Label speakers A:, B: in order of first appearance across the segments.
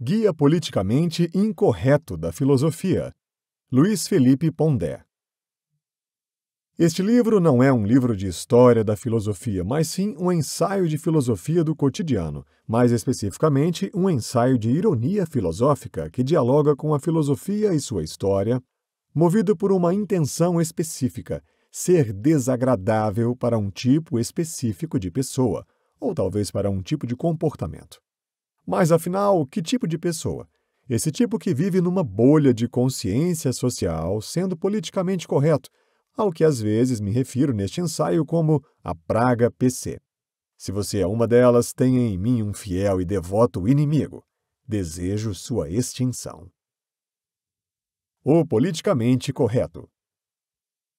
A: Guia Politicamente Incorreto da Filosofia, Luiz Felipe Pondé. Este livro não é um livro de história da filosofia, mas sim um ensaio de filosofia do cotidiano, mais especificamente, um ensaio de ironia filosófica que dialoga com a filosofia e sua história, movido por uma intenção específica, ser desagradável para um tipo específico de pessoa, ou talvez para um tipo de comportamento. Mas, afinal, que tipo de pessoa? Esse tipo que vive numa bolha de consciência social, sendo politicamente correto, ao que às vezes me refiro neste ensaio como a praga PC. Se você é uma delas, tenha em mim um fiel e devoto inimigo. Desejo sua extinção. O politicamente correto.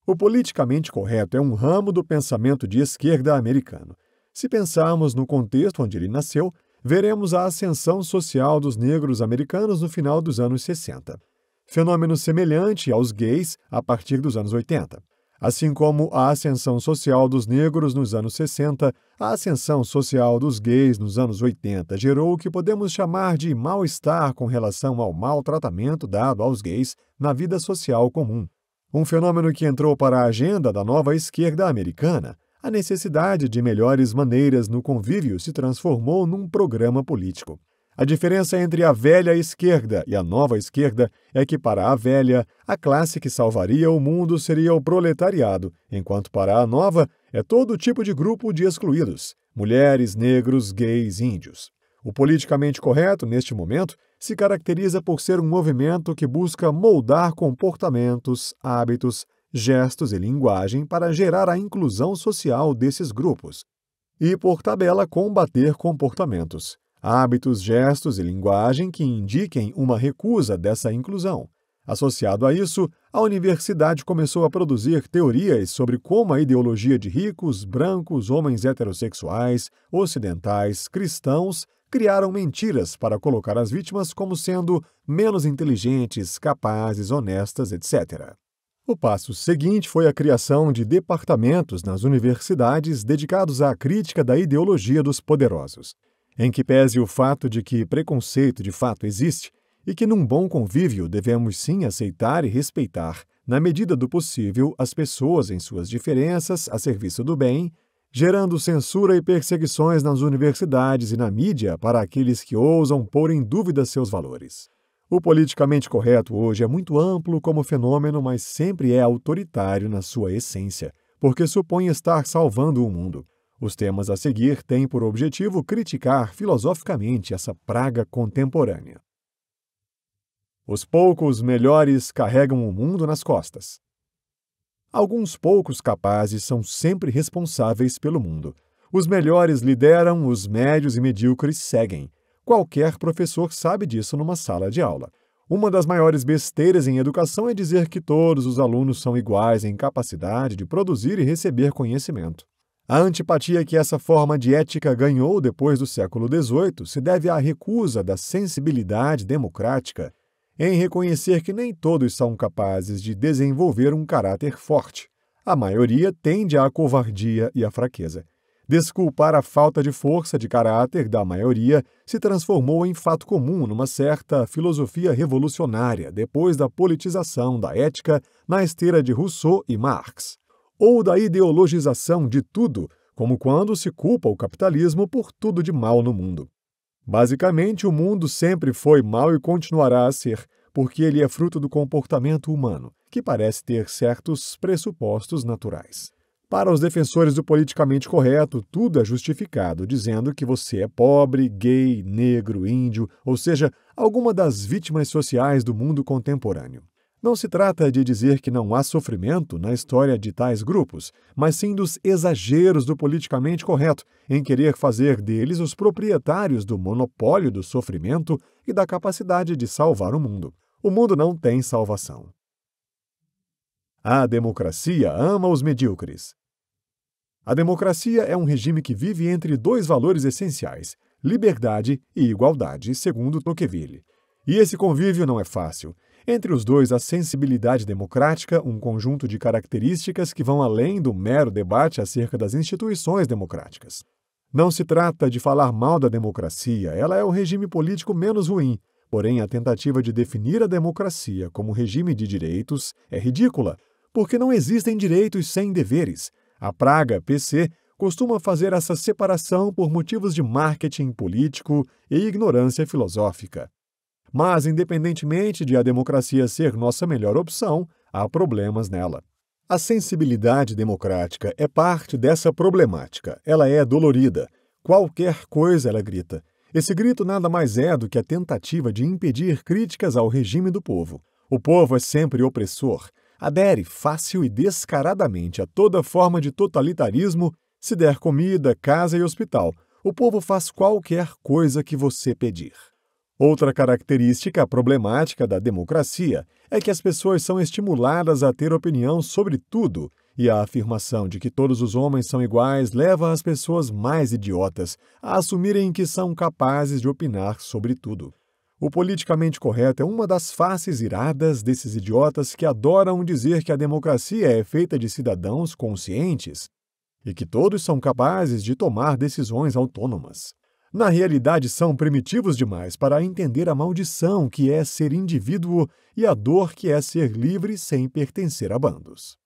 A: O politicamente correto é um ramo do pensamento de esquerda americano. Se pensarmos no contexto onde ele nasceu, veremos a ascensão social dos negros americanos no final dos anos 60, fenômeno semelhante aos gays a partir dos anos 80. Assim como a ascensão social dos negros nos anos 60, a ascensão social dos gays nos anos 80 gerou o que podemos chamar de mal-estar com relação ao maltratamento dado aos gays na vida social comum. Um fenômeno que entrou para a agenda da nova esquerda americana, a necessidade de melhores maneiras no convívio se transformou num programa político. A diferença entre a velha esquerda e a nova esquerda é que, para a velha, a classe que salvaria o mundo seria o proletariado, enquanto para a nova é todo tipo de grupo de excluídos: mulheres, negros, gays, índios. O politicamente correto, neste momento, se caracteriza por ser um movimento que busca moldar comportamentos, hábitos, gestos e linguagem para gerar a inclusão social desses grupos e, por tabela, combater comportamentos, hábitos, gestos e linguagem que indiquem uma recusa dessa inclusão. Associado a isso, a universidade começou a produzir teorias sobre como a ideologia de ricos, brancos, homens heterossexuais, ocidentais, cristãos criaram mentiras para colocar as vítimas como sendo menos inteligentes, capazes, honestas, etc. O passo seguinte foi a criação de departamentos nas universidades dedicados à crítica da ideologia dos poderosos, em que pese o fato de que preconceito de fato existe e que num bom convívio devemos sim aceitar e respeitar, na medida do possível, as pessoas em suas diferenças a serviço do bem, gerando censura e perseguições nas universidades e na mídia para aqueles que ousam pôr em dúvida seus valores. O politicamente correto hoje é muito amplo como fenômeno, mas sempre é autoritário na sua essência, porque supõe estar salvando o mundo. Os temas a seguir têm por objetivo criticar filosoficamente essa praga contemporânea. Os poucos melhores carregam o mundo nas costas. Alguns poucos capazes são sempre responsáveis pelo mundo. Os melhores lideram, os médios e medíocres seguem. Qualquer professor sabe disso numa sala de aula. Uma das maiores besteiras em educação é dizer que todos os alunos são iguais em capacidade de produzir e receber conhecimento. A antipatia que essa forma de ética ganhou depois do século XVIII se deve à recusa da sensibilidade democrática em reconhecer que nem todos são capazes de desenvolver um caráter forte. A maioria tende à covardia e à fraqueza. Desculpar a falta de força de caráter da maioria se transformou em fato comum numa certa filosofia revolucionária depois da politização da ética na esteira de Rousseau e Marx, ou da ideologização de tudo, como quando se culpa o capitalismo por tudo de mal no mundo. Basicamente, o mundo sempre foi mal e continuará a ser, porque ele é fruto do comportamento humano, que parece ter certos pressupostos naturais. Para os defensores do politicamente correto, tudo é justificado, dizendo que você é pobre, gay, negro, índio, ou seja, alguma das vítimas sociais do mundo contemporâneo. Não se trata de dizer que não há sofrimento na história de tais grupos, mas sim dos exageros do politicamente correto em querer fazer deles os proprietários do monopólio do sofrimento e da capacidade de salvar o mundo. O mundo não tem salvação. A democracia ama os medíocres. A democracia é um regime que vive entre dois valores essenciais, liberdade e igualdade, segundo Tocqueville. E esse convívio não é fácil. Entre os dois, a sensibilidade democrática, um conjunto de características que vão além do mero debate acerca das instituições democráticas. Não se trata de falar mal da democracia, ela é o regime político menos ruim. Porém, a tentativa de definir a democracia como regime de direitos é ridícula, porque não existem direitos sem deveres. A praga PC costuma fazer essa separação por motivos de marketing político e ignorância filosófica. Mas, independentemente de a democracia ser nossa melhor opção, há problemas nela. A sensibilidade democrática é parte dessa problemática. Ela é dolorida. Qualquer coisa ela grita. Esse grito nada mais é do que a tentativa de impedir críticas ao regime do povo. O povo é sempre opressor, adere fácil e descaradamente a toda forma de totalitarismo, se der comida, casa e hospital, o povo faz qualquer coisa que você pedir. Outra característica problemática da democracia é que as pessoas são estimuladas a ter opinião sobre tudo, e a afirmação de que todos os homens são iguais leva as pessoas mais idiotas a assumirem que são capazes de opinar sobre tudo. O politicamente correto é uma das faces iradas desses idiotas que adoram dizer que a democracia é feita de cidadãos conscientes e que todos são capazes de tomar decisões autônomas. Na realidade, são primitivos demais para entender a maldição que é ser indivíduo e a dor que é ser livre sem pertencer a bandos.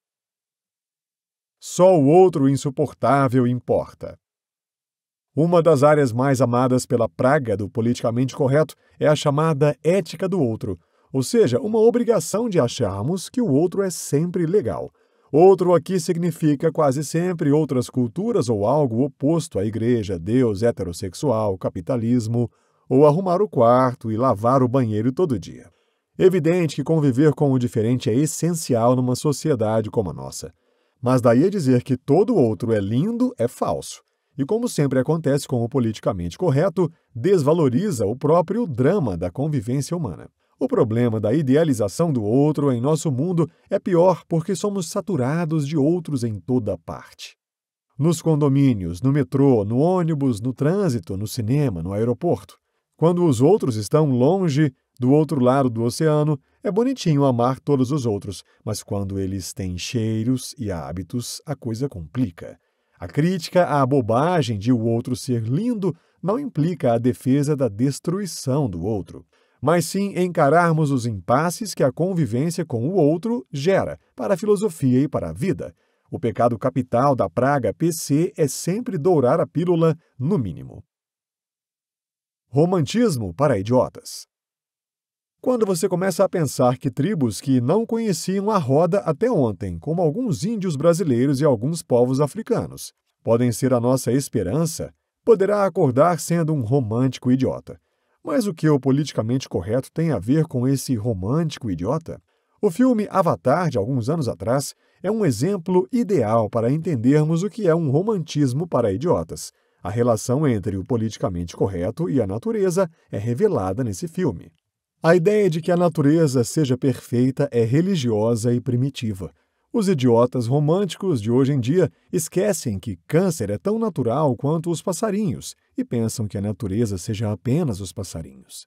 A: Só o outro insuportável importa. Uma das áreas mais amadas pela praga do politicamente correto é a chamada ética do outro, ou seja, uma obrigação de acharmos que o outro é sempre legal. Outro aqui significa quase sempre outras culturas ou algo oposto à igreja, Deus, heterossexual, capitalismo, ou arrumar o quarto e lavar o banheiro todo dia. Evidente que conviver com o diferente é essencial numa sociedade como a nossa. Mas daí a dizer que todo outro é lindo é falso e, como sempre acontece com o politicamente correto, desvaloriza o próprio drama da convivência humana. O problema da idealização do outro em nosso mundo é pior porque somos saturados de outros em toda parte. Nos condomínios, no metrô, no ônibus, no trânsito, no cinema, no aeroporto. Quando os outros estão longe, do outro lado do oceano, é bonitinho amar todos os outros, mas quando eles têm cheiros e hábitos, a coisa complica. A crítica à bobagem de o outro ser lindo não implica a defesa da destruição do outro, mas sim encararmos os impasses que a convivência com o outro gera para a filosofia e para a vida. O pecado capital da praga PC é sempre dourar a pílula, no mínimo. Romantismo para idiotas. Quando você começa a pensar que tribos que não conheciam a roda até ontem, como alguns índios brasileiros e alguns povos africanos, podem ser a nossa esperança, poderá acordar sendo um romântico idiota. Mas o que o politicamente correto tem a ver com esse romântico idiota? O filme Avatar, de alguns anos atrás, é um exemplo ideal para entendermos o que é um romantismo para idiotas. A relação entre o politicamente correto e a natureza é revelada nesse filme. A ideia de que a natureza seja perfeita é religiosa e primitiva. Os idiotas românticos de hoje em dia esquecem que câncer é tão natural quanto os passarinhos e pensam que a natureza seja apenas os passarinhos.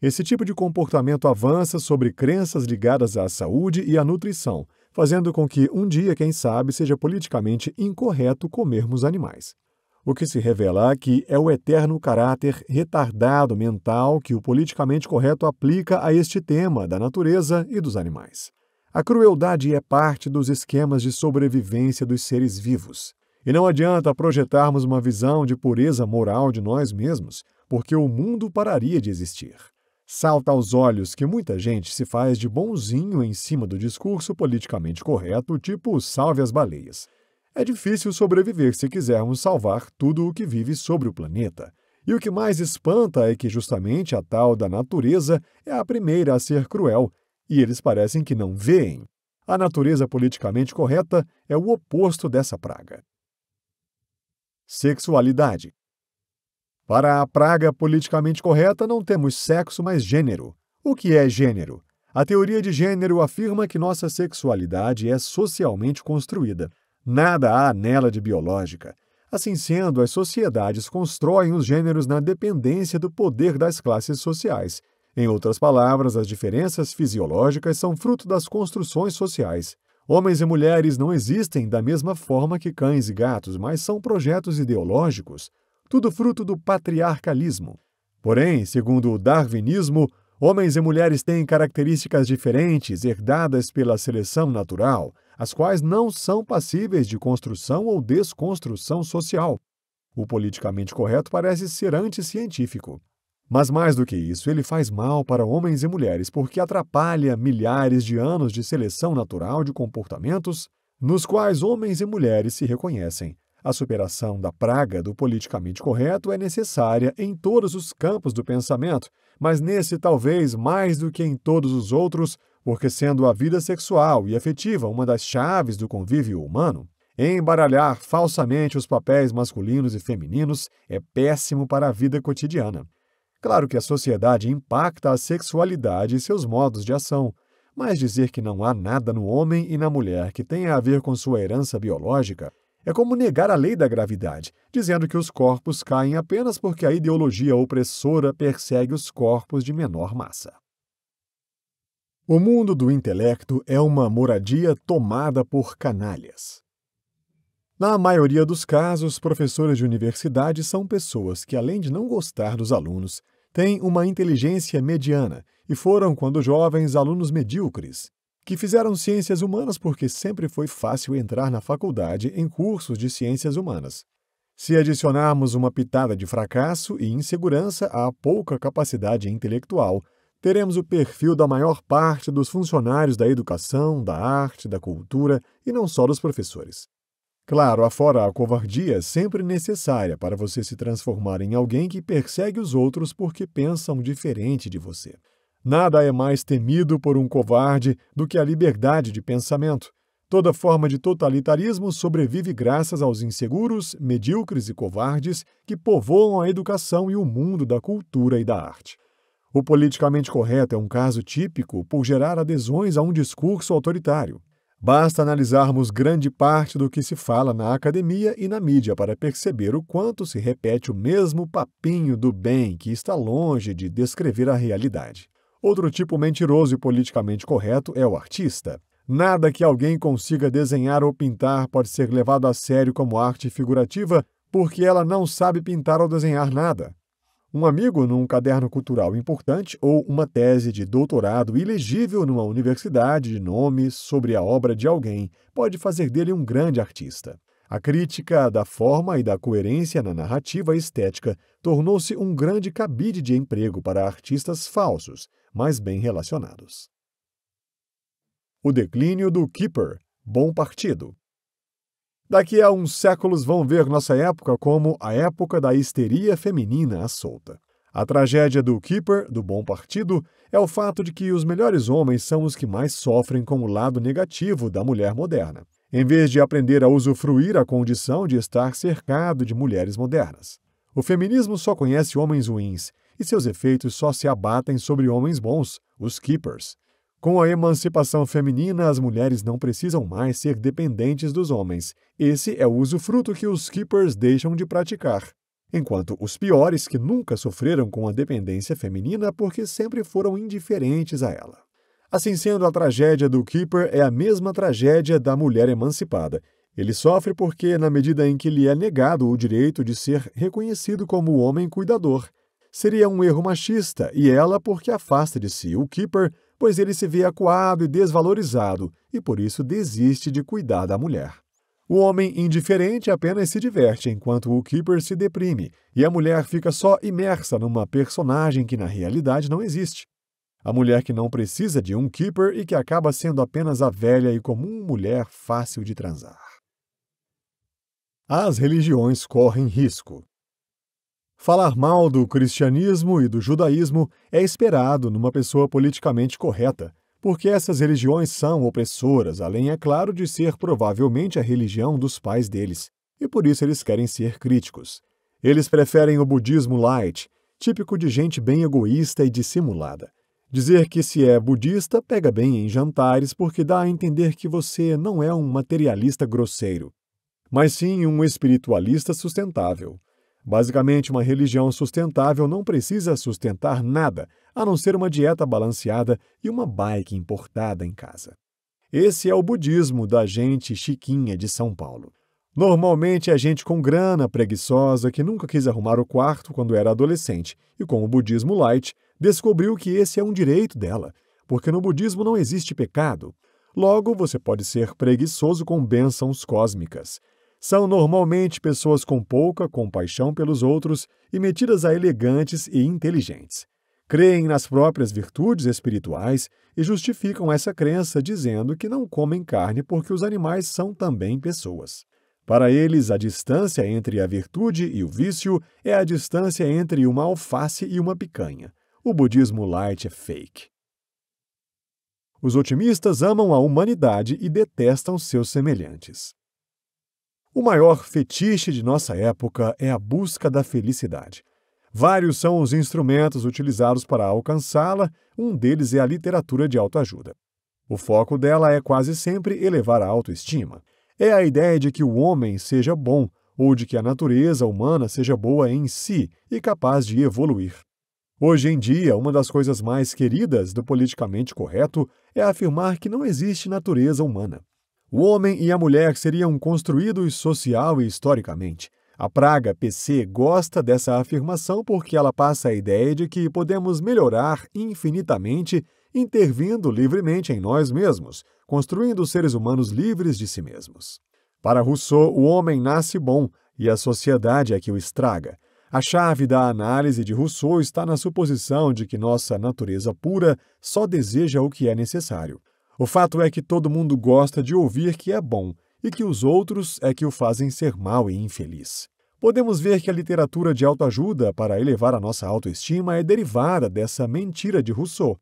A: Esse tipo de comportamento avança sobre crenças ligadas à saúde e à nutrição, fazendo com que um dia, quem sabe, seja politicamente incorreto comermos animais o que se revela que é o eterno caráter retardado mental que o politicamente correto aplica a este tema da natureza e dos animais. A crueldade é parte dos esquemas de sobrevivência dos seres vivos. E não adianta projetarmos uma visão de pureza moral de nós mesmos, porque o mundo pararia de existir. Salta aos olhos que muita gente se faz de bonzinho em cima do discurso politicamente correto, tipo salve as baleias. É difícil sobreviver se quisermos salvar tudo o que vive sobre o planeta. E o que mais espanta é que justamente a tal da natureza é a primeira a ser cruel, e eles parecem que não veem. A natureza politicamente correta é o oposto dessa praga. Sexualidade. Para a praga politicamente correta, não temos sexo, mas gênero. O que é gênero? A teoria de gênero afirma que nossa sexualidade é socialmente construída, Nada há nela de biológica. Assim sendo, as sociedades constroem os gêneros na dependência do poder das classes sociais. Em outras palavras, as diferenças fisiológicas são fruto das construções sociais. Homens e mulheres não existem da mesma forma que cães e gatos, mas são projetos ideológicos, tudo fruto do patriarcalismo. Porém, segundo o darwinismo, homens e mulheres têm características diferentes herdadas pela seleção natural as quais não são passíveis de construção ou desconstrução social. O politicamente correto parece ser anticientífico. Mas mais do que isso, ele faz mal para homens e mulheres porque atrapalha milhares de anos de seleção natural de comportamentos nos quais homens e mulheres se reconhecem. A superação da praga do politicamente correto é necessária em todos os campos do pensamento, mas nesse talvez mais do que em todos os outros, porque, sendo a vida sexual e afetiva uma das chaves do convívio humano, embaralhar falsamente os papéis masculinos e femininos é péssimo para a vida cotidiana. Claro que a sociedade impacta a sexualidade e seus modos de ação, mas dizer que não há nada no homem e na mulher que tenha a ver com sua herança biológica é como negar a lei da gravidade, dizendo que os corpos caem apenas porque a ideologia opressora persegue os corpos de menor massa. O mundo do intelecto é uma moradia tomada por canalhas. Na maioria dos casos, professores de universidade são pessoas que, além de não gostar dos alunos, têm uma inteligência mediana e foram, quando jovens, alunos medíocres, que fizeram ciências humanas porque sempre foi fácil entrar na faculdade em cursos de ciências humanas. Se adicionarmos uma pitada de fracasso e insegurança à pouca capacidade intelectual, teremos o perfil da maior parte dos funcionários da educação, da arte, da cultura e não só dos professores. Claro, afora a covardia é sempre necessária para você se transformar em alguém que persegue os outros porque pensam diferente de você. Nada é mais temido por um covarde do que a liberdade de pensamento. Toda forma de totalitarismo sobrevive graças aos inseguros, medíocres e covardes que povoam a educação e o mundo da cultura e da arte. O politicamente correto é um caso típico por gerar adesões a um discurso autoritário. Basta analisarmos grande parte do que se fala na academia e na mídia para perceber o quanto se repete o mesmo papinho do bem que está longe de descrever a realidade. Outro tipo mentiroso e politicamente correto é o artista. Nada que alguém consiga desenhar ou pintar pode ser levado a sério como arte figurativa porque ela não sabe pintar ou desenhar nada um amigo num caderno cultural importante ou uma tese de doutorado ilegível numa universidade de nome sobre a obra de alguém pode fazer dele um grande artista. A crítica da forma e da coerência na narrativa estética tornou-se um grande cabide de emprego para artistas falsos, mas bem relacionados. O declínio do Keeper, Bom Partido, Daqui a uns séculos vão ver nossa época como a época da histeria feminina à solta. A tragédia do Keeper, do Bom Partido, é o fato de que os melhores homens são os que mais sofrem com o lado negativo da mulher moderna, em vez de aprender a usufruir a condição de estar cercado de mulheres modernas. O feminismo só conhece homens ruins e seus efeitos só se abatem sobre homens bons, os Keepers. Com a emancipação feminina, as mulheres não precisam mais ser dependentes dos homens. Esse é o usufruto que os keepers deixam de praticar. Enquanto os piores, que nunca sofreram com a dependência feminina porque sempre foram indiferentes a ela. Assim sendo, a tragédia do keeper é a mesma tragédia da mulher emancipada. Ele sofre porque, na medida em que lhe é negado o direito de ser reconhecido como homem cuidador, seria um erro machista, e ela porque afasta de si o keeper pois ele se vê acuado e desvalorizado e por isso desiste de cuidar da mulher. O homem indiferente apenas se diverte enquanto o Keeper se deprime e a mulher fica só imersa numa personagem que na realidade não existe. A mulher que não precisa de um Keeper e que acaba sendo apenas a velha e comum mulher fácil de transar. As religiões correm risco. Falar mal do cristianismo e do judaísmo é esperado numa pessoa politicamente correta, porque essas religiões são opressoras, além, é claro, de ser provavelmente a religião dos pais deles, e por isso eles querem ser críticos. Eles preferem o budismo light, típico de gente bem egoísta e dissimulada. Dizer que se é budista pega bem em jantares porque dá a entender que você não é um materialista grosseiro, mas sim um espiritualista sustentável. Basicamente, uma religião sustentável não precisa sustentar nada, a não ser uma dieta balanceada e uma bike importada em casa. Esse é o budismo da gente chiquinha de São Paulo. Normalmente é gente com grana, preguiçosa, que nunca quis arrumar o quarto quando era adolescente, e com o budismo light, descobriu que esse é um direito dela, porque no budismo não existe pecado. Logo, você pode ser preguiçoso com bênçãos cósmicas. São normalmente pessoas com pouca compaixão pelos outros e metidas a elegantes e inteligentes. Creem nas próprias virtudes espirituais e justificam essa crença dizendo que não comem carne porque os animais são também pessoas. Para eles, a distância entre a virtude e o vício é a distância entre uma alface e uma picanha. O budismo light é fake. Os otimistas amam a humanidade e detestam seus semelhantes. O maior fetiche de nossa época é a busca da felicidade. Vários são os instrumentos utilizados para alcançá-la, um deles é a literatura de autoajuda. O foco dela é quase sempre elevar a autoestima. É a ideia de que o homem seja bom, ou de que a natureza humana seja boa em si e capaz de evoluir. Hoje em dia, uma das coisas mais queridas do politicamente correto é afirmar que não existe natureza humana. O homem e a mulher seriam construídos social e historicamente. A praga PC gosta dessa afirmação porque ela passa a ideia de que podemos melhorar infinitamente intervindo livremente em nós mesmos, construindo seres humanos livres de si mesmos. Para Rousseau, o homem nasce bom e a sociedade é que o estraga. A chave da análise de Rousseau está na suposição de que nossa natureza pura só deseja o que é necessário. O fato é que todo mundo gosta de ouvir que é bom e que os outros é que o fazem ser mal e infeliz. Podemos ver que a literatura de autoajuda para elevar a nossa autoestima é derivada dessa mentira de Rousseau.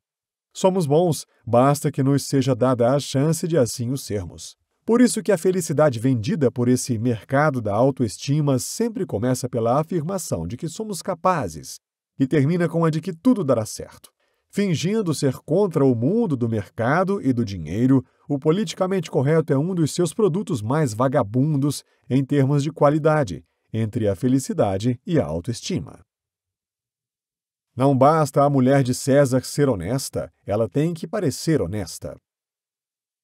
A: Somos bons, basta que nos seja dada a chance de assim o sermos. Por isso que a felicidade vendida por esse mercado da autoestima sempre começa pela afirmação de que somos capazes e termina com a de que tudo dará certo. Fingindo ser contra o mundo do mercado e do dinheiro, o politicamente correto é um dos seus produtos mais vagabundos em termos de qualidade, entre a felicidade e a autoestima. Não basta a mulher de César ser honesta, ela tem que parecer honesta.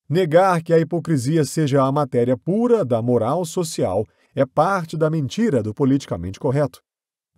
A: Negar que a hipocrisia seja a matéria pura da moral social é parte da mentira do politicamente correto.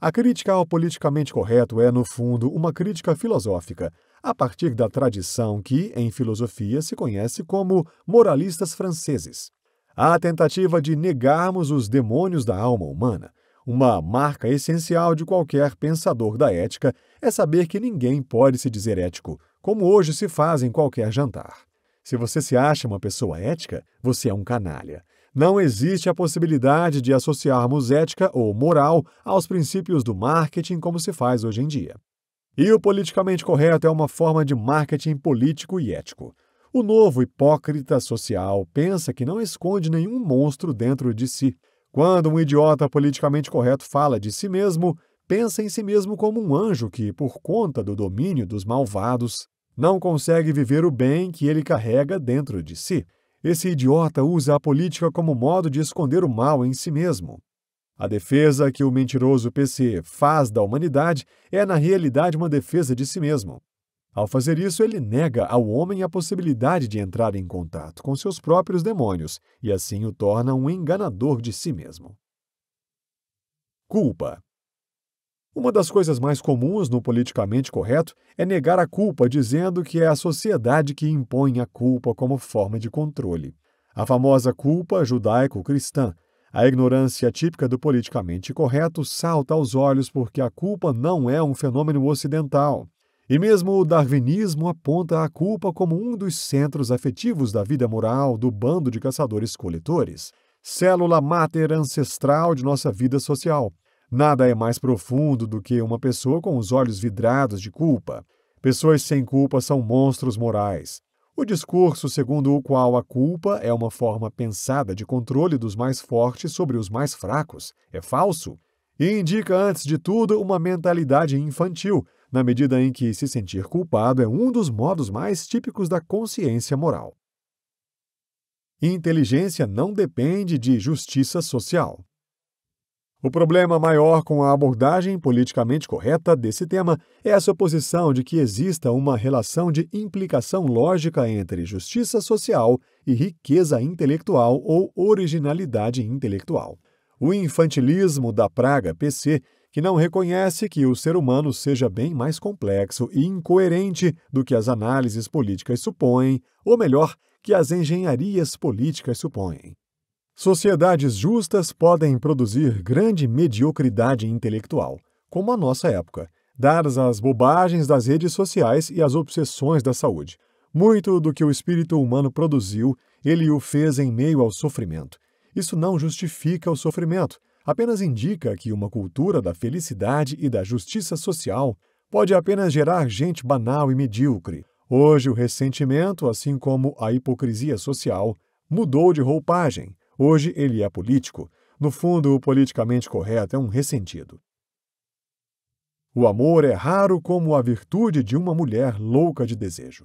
A: A crítica ao politicamente correto é, no fundo, uma crítica filosófica, a partir da tradição que, em filosofia, se conhece como moralistas franceses. Há a tentativa de negarmos os demônios da alma humana. Uma marca essencial de qualquer pensador da ética é saber que ninguém pode se dizer ético, como hoje se faz em qualquer jantar. Se você se acha uma pessoa ética, você é um canalha não existe a possibilidade de associarmos ética ou moral aos princípios do marketing como se faz hoje em dia. E o politicamente correto é uma forma de marketing político e ético. O novo hipócrita social pensa que não esconde nenhum monstro dentro de si. Quando um idiota politicamente correto fala de si mesmo, pensa em si mesmo como um anjo que, por conta do domínio dos malvados, não consegue viver o bem que ele carrega dentro de si. Esse idiota usa a política como modo de esconder o mal em si mesmo. A defesa que o mentiroso PC faz da humanidade é, na realidade, uma defesa de si mesmo. Ao fazer isso, ele nega ao homem a possibilidade de entrar em contato com seus próprios demônios e assim o torna um enganador de si mesmo. Culpa uma das coisas mais comuns no politicamente correto é negar a culpa dizendo que é a sociedade que impõe a culpa como forma de controle. A famosa culpa judaico-cristã, a ignorância típica do politicamente correto salta aos olhos porque a culpa não é um fenômeno ocidental. E mesmo o darwinismo aponta a culpa como um dos centros afetivos da vida moral do bando de caçadores-coletores, célula máter ancestral de nossa vida social. Nada é mais profundo do que uma pessoa com os olhos vidrados de culpa. Pessoas sem culpa são monstros morais. O discurso segundo o qual a culpa é uma forma pensada de controle dos mais fortes sobre os mais fracos é falso e indica, antes de tudo, uma mentalidade infantil, na medida em que se sentir culpado é um dos modos mais típicos da consciência moral. Inteligência não depende de justiça social. O problema maior com a abordagem politicamente correta desse tema é a suposição de que exista uma relação de implicação lógica entre justiça social e riqueza intelectual ou originalidade intelectual. O infantilismo da praga PC, que não reconhece que o ser humano seja bem mais complexo e incoerente do que as análises políticas supõem, ou melhor, que as engenharias políticas supõem. Sociedades justas podem produzir grande mediocridade intelectual, como a nossa época, dadas as bobagens das redes sociais e as obsessões da saúde. Muito do que o espírito humano produziu, ele o fez em meio ao sofrimento. Isso não justifica o sofrimento, apenas indica que uma cultura da felicidade e da justiça social pode apenas gerar gente banal e medíocre. Hoje, o ressentimento, assim como a hipocrisia social, mudou de roupagem Hoje ele é político. No fundo, o politicamente correto é um ressentido. O amor é raro como a virtude de uma mulher louca de desejo.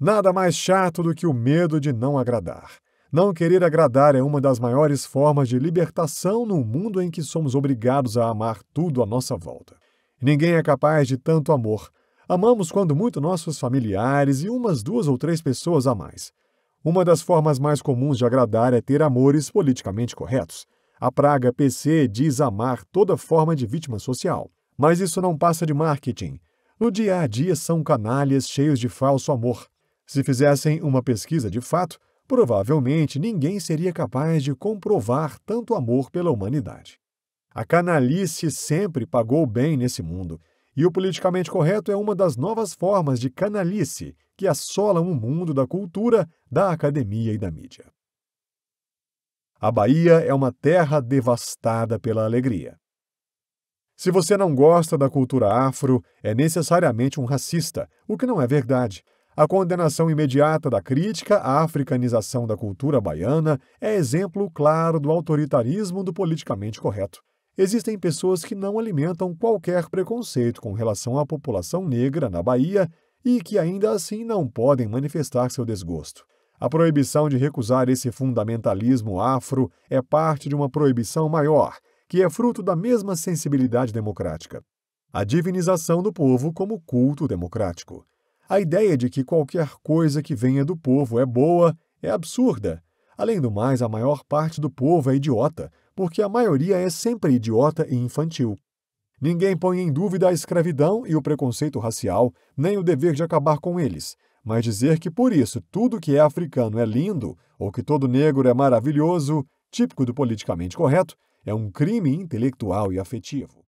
A: Nada mais chato do que o medo de não agradar. Não querer agradar é uma das maiores formas de libertação num mundo em que somos obrigados a amar tudo à nossa volta. Ninguém é capaz de tanto amor. Amamos quando muito nossos familiares e umas duas ou três pessoas a mais. Uma das formas mais comuns de agradar é ter amores politicamente corretos. A praga PC diz amar toda forma de vítima social. Mas isso não passa de marketing. No dia a dia são canalhas cheios de falso amor. Se fizessem uma pesquisa de fato, provavelmente ninguém seria capaz de comprovar tanto amor pela humanidade. A canalice sempre pagou bem nesse mundo e o politicamente correto é uma das novas formas de canalice que assolam o mundo da cultura, da academia e da mídia. A Bahia é uma terra devastada pela alegria. Se você não gosta da cultura afro, é necessariamente um racista, o que não é verdade. A condenação imediata da crítica à africanização da cultura baiana é exemplo claro do autoritarismo do politicamente correto existem pessoas que não alimentam qualquer preconceito com relação à população negra na Bahia e que ainda assim não podem manifestar seu desgosto. A proibição de recusar esse fundamentalismo afro é parte de uma proibição maior, que é fruto da mesma sensibilidade democrática. A divinização do povo como culto democrático. A ideia de que qualquer coisa que venha do povo é boa é absurda. Além do mais, a maior parte do povo é idiota, porque a maioria é sempre idiota e infantil. Ninguém põe em dúvida a escravidão e o preconceito racial, nem o dever de acabar com eles, mas dizer que por isso tudo que é africano é lindo ou que todo negro é maravilhoso, típico do politicamente correto, é um crime intelectual e afetivo.